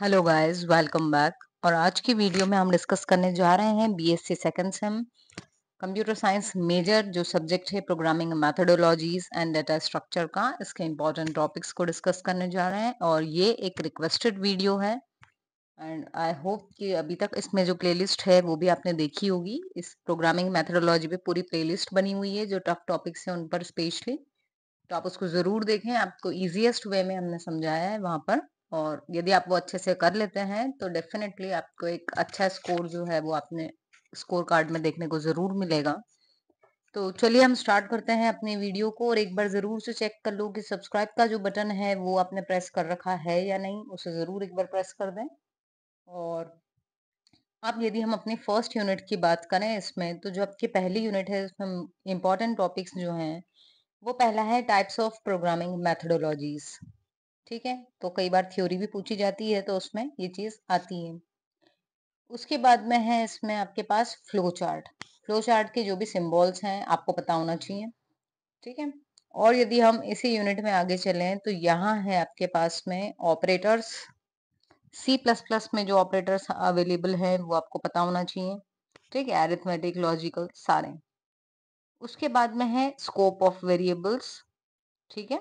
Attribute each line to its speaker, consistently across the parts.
Speaker 1: hello guys welcome back और आज की वीडियो में हम डिस्कस करने जा रहे हैं BSc second sem computer science major जो सब्जेक्ट है programming methodologies and data structure का इसके इम्पोर्टेंट टॉपिक्स को डिस्कस करने जा रहे हैं और ये एक रिक्वेस्टेड वीडियो है एंड आई होप कि अभी तक इसमें जो प्लेलिस्ट है वो भी आपने देखी होगी इस प्रोग्रामिंग मैथडोलॉजी पे पूरी प्लेलिस्ट बनी हुई है जो टफ टॉपिक्स हैं उन पर स्पेशली तो आप उसको ज़रूर देखें आपको ईजिएस्ट वे में हमने समझाया है वहाँ पर और यदि आप वो अच्छे से कर लेते हैं तो डेफिनेटली आपको एक अच्छा स्कोर जो है वो आपने स्कोर कार्ड में देखने को ज़रूर मिलेगा तो चलिए हम स्टार्ट करते हैं अपनी वीडियो को और एक बार ज़रूर से चेक कर लो कि सब्सक्राइब का जो बटन है वो आपने प्रेस कर रखा है या नहीं उसे ज़रूर एक बार प्रेस कर दें और अब यदि हम अपनी फर्स्ट यूनिट की बात करें इसमें तो जो आपकी पहली यूनिट है इसमें इम्पोर्टेंट टॉपिक्स जो हैं वो पहला है टाइप्स ऑफ प्रोग्रामिंग मैथडोलॉजीज़ ठीक है तो कई बार थ्योरी भी पूछी जाती है तो उसमें ये चीज़ आती है उसके बाद में है इसमें आपके पास फ्लो चार्ट फ्लो चार्ट के जो भी सिम्बॉल्स हैं आपको पता होना चाहिए ठीक है और यदि हम इसी यूनिट में आगे चलें तो यहाँ है आपके पास में ऑपरेटर्स सी प्लस प्लस में जो ऑपरेटर्स अवेलेबल हैं वो आपको पता होना चाहिए ठीक है एरिथमेटिक लॉजिकल सारे उसके बाद में है स्कोप ऑफ वेरिएबल्स ठीक है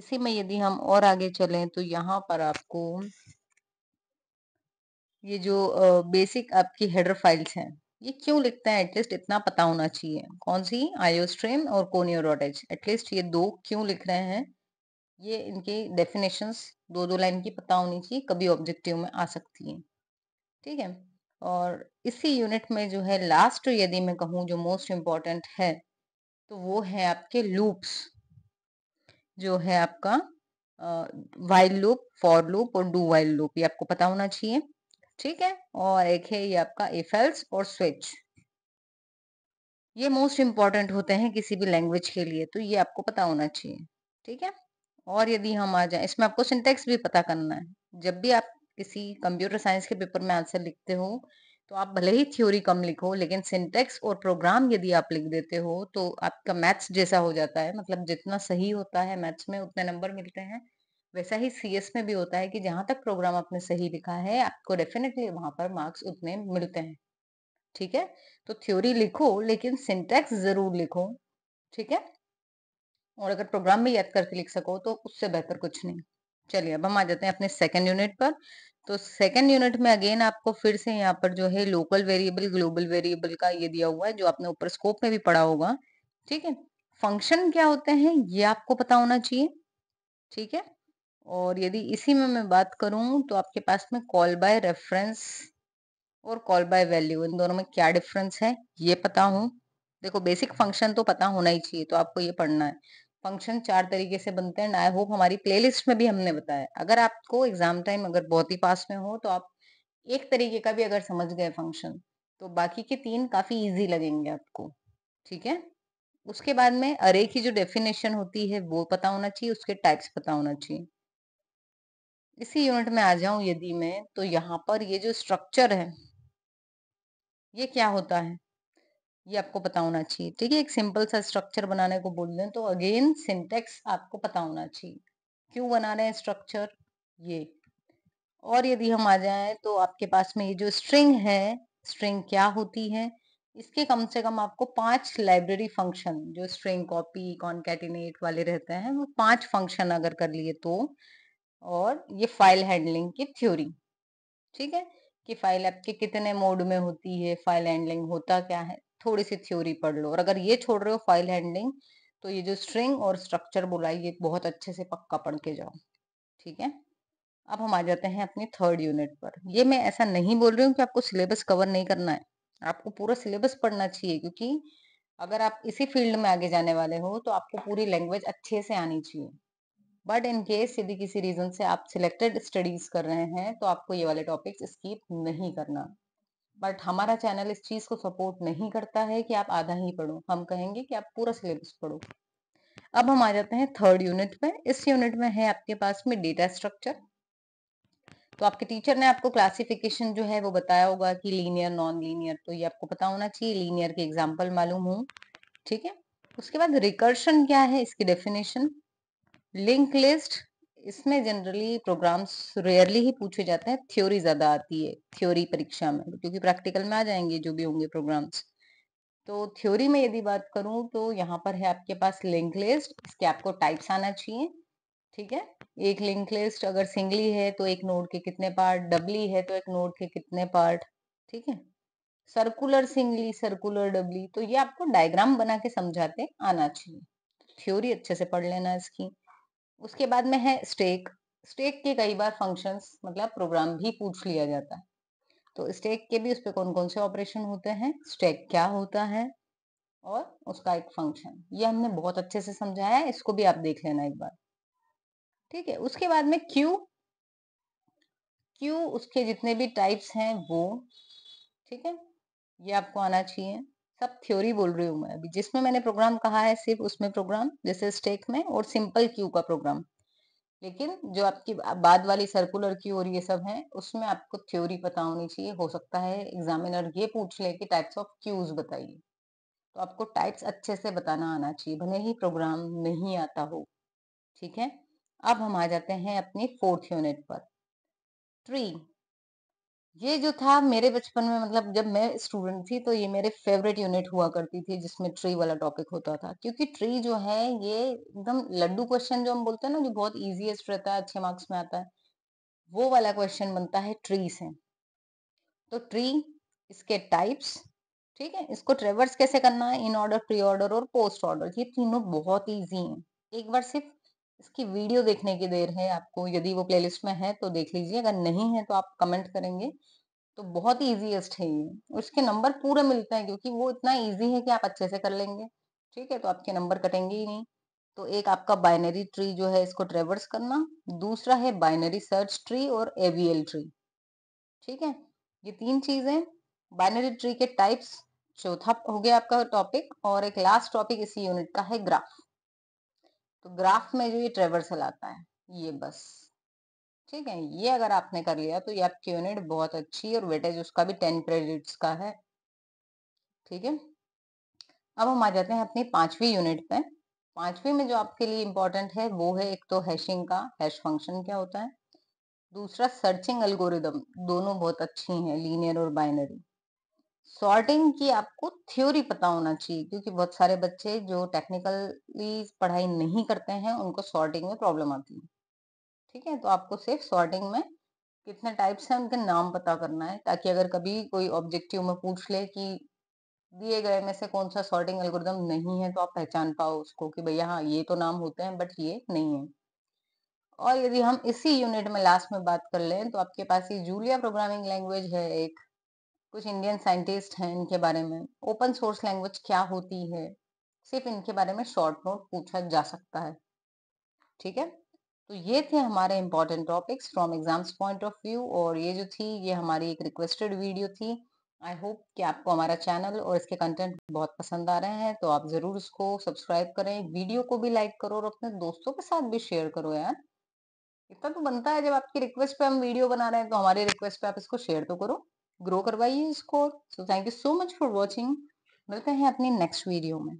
Speaker 1: इसी में यदि हम और आगे चलें तो यहाँ पर आपको ये जो बेसिक आपकी हेडर फाइल्स हैं ये क्यों लिखते हैं एटलीस्ट इतना पता होना चाहिए कौन सी आयोस्ट्रीम और कोनियोरोटेज एटलीस्ट ये दो क्यों लिख रहे हैं ये इनके डेफिनेशंस दो दो लाइन की पता होनी चाहिए कभी ऑब्जेक्टिव में आ सकती है ठीक है और इसी यूनिट में जो है लास्ट यदि मैं कहूँ जो मोस्ट इम्पॉर्टेंट है तो वो है आपके लूप्स जो है आपका वाइल लूप फॉर लूप और डू वाइल लूप ये आपको पता होना चाहिए ठीक है और एक है ये आपका एफेल्स और स्विच ये मोस्ट इम्पॉर्टेंट होते हैं किसी भी लैंग्वेज के लिए तो ये आपको पता होना चाहिए ठीक है और यदि हम आ जाए इसमें आपको सिंटेक्स भी पता करना है जब भी आप किसी कंप्यूटर साइंस के पेपर में आंसर लिखते हो तो आप भले ही थ्योरी कम लिखो लेकिन सिंटेक्स और प्रोग्राम यदि आप लिख देते हो तो आपका मैथ्स जैसा हो जाता है मतलब जितना सही होता है मैथ्स में उतने नंबर मिलते हैं वैसा ही सीएस में भी होता है कि जहां तक प्रोग्राम आपने सही लिखा है आपको डेफिनेटली वहां पर मार्क्स उतने मिलते हैं ठीक है तो थ्योरी लिखो लेकिन सिंटेक्स जरूर लिखो ठीक है और अगर प्रोग्राम में याद करके लिख सको तो उससे बेहतर कुछ नहीं चलिए अब हम आ जाते हैं अपने सेकेंड यूनिट पर तो सेकेंड यूनिट में अगेन आपको फिर से यहाँ पर जो है लोकल वेरिएबल ग्लोबल वेरिएबल का ये दिया हुआ है जो आपने ऊपर स्कोप में भी पढ़ा होगा ठीक है फंक्शन क्या होते हैं ये आपको पता होना चाहिए ठीक है और यदि इसी में मैं बात करूं तो आपके पास में कॉल बाय रेफरेंस और कॉल बाय वैल्यू इन दोनों में क्या डिफरेंस है ये पता हूं देखो बेसिक फंक्शन तो पता होना ही चाहिए तो आपको ये पढ़ना है फंक्शन चार तरीके से बनते हैं आई होप हमारी प्लेलिस्ट में भी हमने बताया अगर आपको एग्जाम टाइम अगर बहुत ही पास में हो तो आप एक तरीके का भी अगर समझ गए फंक्शन तो बाकी के तीन काफी इजी लगेंगे आपको ठीक है उसके बाद में अरे की जो डेफिनेशन होती है वो पता होना चाहिए उसके टाइप्स पता होना चाहिए इसी यूनिट में आ जाऊं यदि मैं तो यहाँ पर ये जो स्ट्रक्चर है ये क्या होता है ये आपको पता होना चाहिए ठीक है एक सिंपल सा स्ट्रक्चर बनाने को बोल दें तो अगेन सिंटेक्स आपको पता होना चाहिए क्यों बना रहे हैं स्ट्रक्चर ये और यदि हम आ जाएं तो आपके पास में ये जो स्ट्रिंग है स्ट्रिंग क्या होती है इसके कम से कम आपको पांच लाइब्रेरी फंक्शन जो स्ट्रिंग कॉपी कॉन्केटिनेट वाले रहते हैं वो पांच फंक्शन अगर कर लिए तो और ये फाइल हैंडलिंग की थ्योरी ठीक है कि फाइल आपके कितने मोड में होती है फाइल हैंडलिंग होता क्या है थोड़ी सी थ्योरी पढ़ लो और अगर ये छोड़ रहे हो फाइल हैंडलिंग तो ये जो स्ट्रिंग और स्ट्रक्चर बोला ये बहुत अच्छे से पक्का पढ़ के जाओ ठीक है अब हम आ जाते हैं अपनी थर्ड यूनिट पर ये मैं ऐसा नहीं बोल रही हूँ कि आपको सिलेबस कवर नहीं करना है आपको पूरा सिलेबस पढ़ना चाहिए क्योंकि अगर आप इसी फील्ड में आगे जाने वाले हो तो आपको पूरी लैंग्वेज अच्छे से आनी चाहिए बट इन केस यदि किसी रीजन से आप सिलेक्टेड स्टडीज कर रहे हैं तो आपको ये वाले टॉपिक्स स्कीप नहीं करना बट हमारा चैनल इस चीज को सपोर्ट नहीं करता है कि आप आधा ही पढ़ो हम कहेंगे कि आप पूरा सिलेबस पढ़ो अब हम आ जाते हैं थर्ड यूनिट में इस यूनिट में है आपके पास में डेटा स्ट्रक्चर तो आपके टीचर ने आपको क्लासिफिकेशन जो है वो बताया होगा कि लीनियर नॉन लीनियर तो ये आपको पता होना चाहिए लीनियर के एग्जाम्पल मालूम हूँ ठीक है उसके बाद रिकर्शन क्या है इसकी डेफिनेशन लिंक लिस्ट इसमें जनरली प्रोग्राम्स रेयरली ही पूछे जाते हैं थ्योरी ज़्यादा आती है थ्योरी परीक्षा में क्योंकि प्रैक्टिकल में आ जाएंगे जो भी होंगे प्रोग्राम्स तो थ्योरी में यदि बात करूं तो यहाँ पर है आपके पास लिंक लिस्ट इसके आपको टाइप्स आना चाहिए ठीक है एक लिंक लिस्ट अगर सिंगली है तो एक नोड के कितने पार्ट डबली है तो एक नोड के कितने पार्ट ठीक है सर्कुलर सिंगली सर्कुलर डबली तो ये आपको डायग्राम बना के समझाते आना चाहिए थ्योरी अच्छे से पढ़ लेना इसकी उसके बाद में है स्टेक स्टेक के कई बार फंक्शंस मतलब प्रोग्राम भी पूछ लिया जाता है तो स्टेक के भी उस पर कौन कौन से ऑपरेशन होते हैं स्टेक क्या होता है और उसका एक फंक्शन ये हमने बहुत अच्छे से समझाया है इसको भी आप देख लेना एक बार ठीक है उसके बाद में क्यू क्यू उसके जितने भी टाइप्स हैं वो ठीक है ये आपको आना चाहिए सब थ्योरी बोल रही हूँ मैं अभी जिसमें मैंने प्रोग्राम कहा है सिर्फ उसमें प्रोग्राम जैसे स्टेक में और सिंपल क्यू का प्रोग्राम लेकिन जो आपकी बाद वाली सर्कुलर क्यू और ये सब है उसमें आपको थ्योरी पता होनी चाहिए हो सकता है एग्जामिनर ये पूछ ले कि टाइप्स ऑफ क्यूज बताइए तो आपको टाइप्स अच्छे से बताना आना चाहिए भले ही प्रोग्राम नहीं आता हो ठीक है अब हम आ जाते हैं अपनी फोर्थ यूनिट पर ट्री ये जो था मेरे बचपन में मतलब जब मैं स्टूडेंट थी तो ये मेरे फेवरेट यूनिट हुआ करती थी जिसमें ट्री वाला टॉपिक होता था क्योंकि ट्री जो है ये एकदम लड्डू क्वेश्चन जो हम बोलते हैं ना जो बहुत इजीएस्ट रहता है अच्छे मार्क्स में आता है वो वाला क्वेश्चन बनता है ट्री से तो ट्री इसके टाइप्स ठीक है इसको ट्रेवर्स कैसे करना है इन ऑर्डर प्री ऑर्डर और पोस्ट ऑर्डर ये तीनों बहुत ईजी है एक बार सिर्फ इसकी वीडियो देखने की देर है आपको यदि वो प्लेलिस्ट में है तो देख लीजिए अगर नहीं है तो आप कमेंट करेंगे तो बहुत ही ईजीएस्ट है ये उसके नंबर पूरे मिलते हैं क्योंकि वो इतना इजी है कि आप अच्छे से कर लेंगे ठीक है तो आपके नंबर कटेंगे ही नहीं तो एक आपका बाइनरी ट्री जो है इसको ट्रेवर्स करना दूसरा है बाइनरी सर्च ट्री और एवीएल ट्री ठीक है ये तीन चीजें बाइनरी ट्री के टाइप्स चौथा हो गया आपका टॉपिक और एक लास्ट टॉपिक इसी यूनिट का है ग्राफ तो ग्राफ में जो ये ट्रेवर्सल आता है ये बस ठीक है ये अगर आपने कर लिया तो ये आपकी यूनिट बहुत अच्छी और वेटेज उसका भी टेन क्रेडिट्स का है ठीक है अब हम आ जाते हैं अपनी पांचवी यूनिट पे पांचवी में जो आपके लिए इम्पोर्टेंट है वो है एक तो हैशिंग का हैश फंक्शन क्या होता है दूसरा सर्चिंग एल्गोरिदम दोनों बहुत अच्छी हैं लीनियर और बाइनरी सॉर्टिंग की आपको थ्योरी पता होना चाहिए क्योंकि बहुत सारे बच्चे जो टेक्निकली पढ़ाई नहीं करते हैं उनको सॉर्टिंग में प्रॉब्लम आती है ठीक है तो आपको सिर्फ सॉर्टिंग में कितने टाइप्स हैं उनके नाम पता करना है ताकि अगर कभी कोई ऑब्जेक्टिव में पूछ ले कि दिए गए में से कौन सा सॉर्टिंग एल्गोरिदम नहीं है तो आप पहचान पाओ उसको कि भैया हाँ ये तो नाम होते हैं बट ये नहीं है और यदि हम इसी यूनिट में लास्ट में बात कर लें तो आपके पास ये जूलिया प्रोग्रामिंग लैंग्वेज है एक कुछ इंडियन साइंटिस्ट हैं इनके बारे में ओपन सोर्स लैंग्वेज क्या होती है सिर्फ इनके बारे में शॉर्ट नोट पूछा जा सकता है ठीक है तो ये थे हमारे important topics from exams point of view और ये जो थी ये हमारी एक रिक्वेस्टेड वीडियो थी आई होप कि आपको हमारा चैनल और इसके कंटेंट बहुत पसंद आ रहे हैं तो आप ज़रूर उसको सब्सक्राइब करें वीडियो को भी लाइक करो और अपने दोस्तों के साथ भी शेयर करो यार इतना तो बनता है जब आपकी रिक्वेस्ट पे हम वीडियो बना रहे हैं तो हमारी रिक्वेस्ट पे आप इसको शेयर तो करो ग्रो करवाइए इसको so thank you so much for watching मिलते हैं अपनी नेक्स्ट वीडियो में